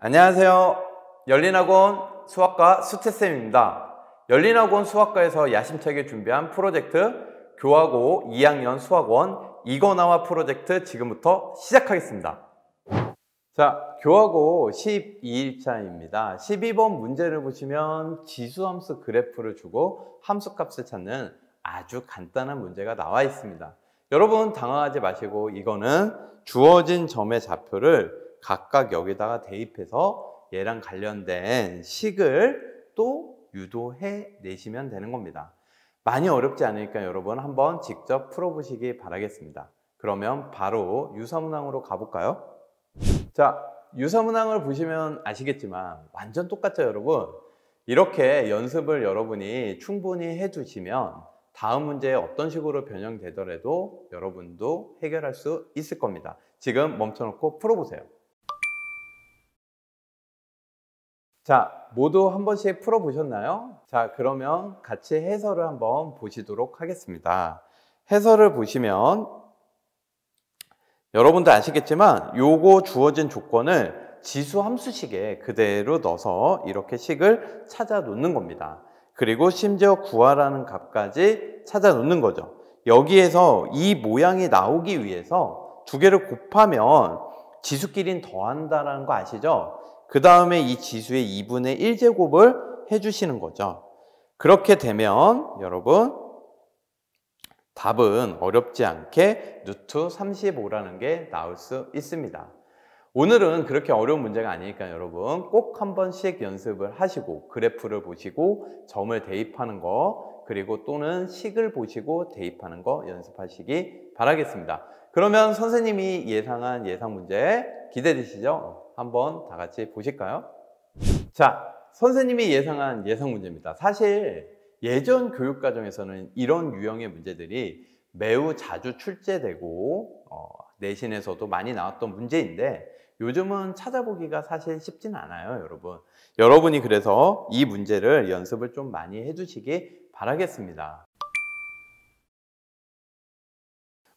안녕하세요. 열린학원 수학과 수채쌤입니다. 열린학원 수학과에서 야심차게 준비한 프로젝트 교화고 2학년 수학원 이거나와 프로젝트 지금부터 시작하겠습니다. 자, 교화고 12일차입니다. 12번 문제를 보시면 지수함수 그래프를 주고 함수값을 찾는 아주 간단한 문제가 나와 있습니다. 여러분 당황하지 마시고 이거는 주어진 점의 좌표를 각각 여기다가 대입해서 얘랑 관련된 식을 또 유도해 내시면 되는 겁니다. 많이 어렵지 않으니까 여러분 한번 직접 풀어보시기 바라겠습니다. 그러면 바로 유사문항으로 가볼까요? 자, 유사문항을 보시면 아시겠지만 완전 똑같죠, 여러분? 이렇게 연습을 여러분이 충분히 해주시면 다음 문제에 어떤 식으로 변형되더라도 여러분도 해결할 수 있을 겁니다. 지금 멈춰놓고 풀어보세요. 자, 모두 한 번씩 풀어보셨나요? 자, 그러면 같이 해설을 한번 보시도록 하겠습니다. 해설을 보시면 여러분들 아시겠지만 요거 주어진 조건을 지수 함수식에 그대로 넣어서 이렇게 식을 찾아 놓는 겁니다. 그리고 심지어 구하라는 값까지 찾아 놓는 거죠. 여기에서 이 모양이 나오기 위해서 두 개를 곱하면 지수끼리는 더한다라는 거 아시죠? 그 다음에 이 지수의 2분의 1제곱을 해주시는 거죠. 그렇게 되면 여러분 답은 어렵지 않게 루트 35라는 게 나올 수 있습니다. 오늘은 그렇게 어려운 문제가 아니니까 여러분 꼭 한번 씩 연습을 하시고 그래프를 보시고 점을 대입하는 거 그리고 또는 식을 보시고 대입하는 거 연습하시기 바라겠습니다. 그러면 선생님이 예상한 예상 문제 기대되시죠? 한번 다 같이 보실까요? 자, 선생님이 예상한 예상 문제입니다. 사실 예전 교육 과정에서는 이런 유형의 문제들이 매우 자주 출제되고 어, 내신에서도 많이 나왔던 문제인데 요즘은 찾아보기가 사실 쉽진 않아요, 여러분. 여러분이 그래서 이 문제를 연습을 좀 많이 해주시기 바라겠습니다.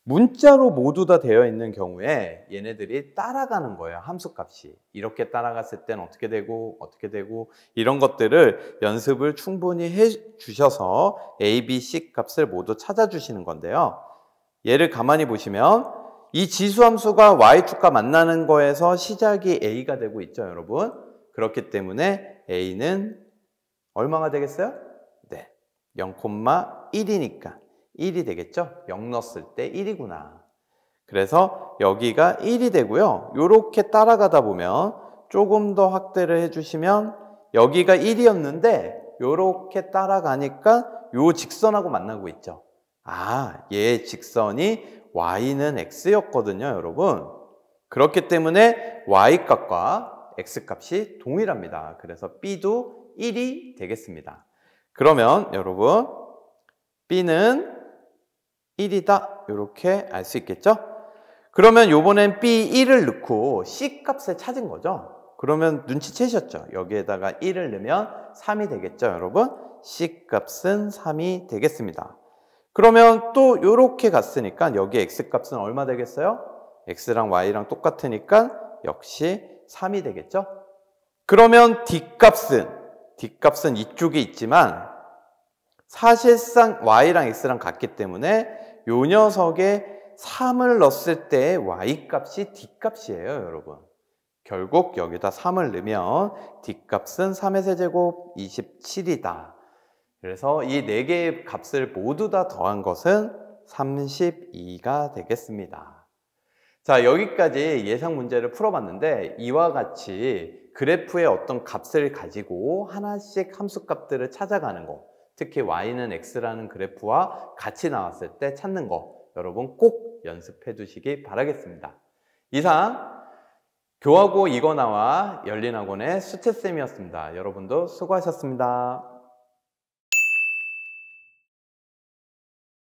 문자로 모두 다 되어 있는 경우에 얘네들이 따라가는 거예요. 함수값이. 이렇게 따라갔을 땐 어떻게 되고 어떻게 되고 이런 것들을 연습을 충분히 해 주셔서 A, B, C 값을 모두 찾아 주시는 건데요. 얘를 가만히 보시면 이 지수함수가 y축과 만나는 거에서 시작이 a가 되고 있죠, 여러분. 그렇기 때문에 a는 얼마가 되겠어요? 네. 0,1이니까 1이 되겠죠? 0 넣었을 때 1이구나. 그래서 여기가 1이 되고요. 이렇게 따라가다 보면 조금 더 확대를 해주시면 여기가 1이었는데 이렇게 따라가니까 이 직선하고 만나고 있죠. 아, 얘 직선이 y는 x였거든요, 여러분. 그렇기 때문에 y값과 x값이 동일합니다. 그래서 b도 1이 되겠습니다. 그러면 여러분 b는 1이다 이렇게 알 수 있겠죠? 그러면 요번엔 B1을 넣고 C값을 찾은 거죠. 그러면 눈치채셨죠? 여기에다가 1을 넣으면 3이 되겠죠, 여러분? C값은 3이 되겠습니다. 그러면 또 이렇게 갔으니까 여기 X값은 얼마 되겠어요? X랑 Y랑 똑같으니까 역시 3이 되겠죠? 그러면 D값은 D값은 이쪽에 있지만 사실상 y랑 x랑 같기 때문에 요 녀석에 3을 넣었을 때 y값이 d값이에요, 여러분. 결국 여기다 3을 넣으면 d값은 3의 세제곱 27이다. 그래서 이 네 개의 값을 모두 다 더한 것은 32가 되겠습니다. 자, 여기까지 예상 문제를 풀어봤는데 이와 같이 그래프의 어떤 값을 가지고 하나씩 함수값들을 찾아가는 거 특히 y는 x라는 그래프와 같이 나왔을 때 찾는 거 여러분 꼭 연습해 두시기 바라겠습니다. 이상 교하고 이거나와 열린학원의 수채쌤이었습니다. 여러분도 수고하셨습니다.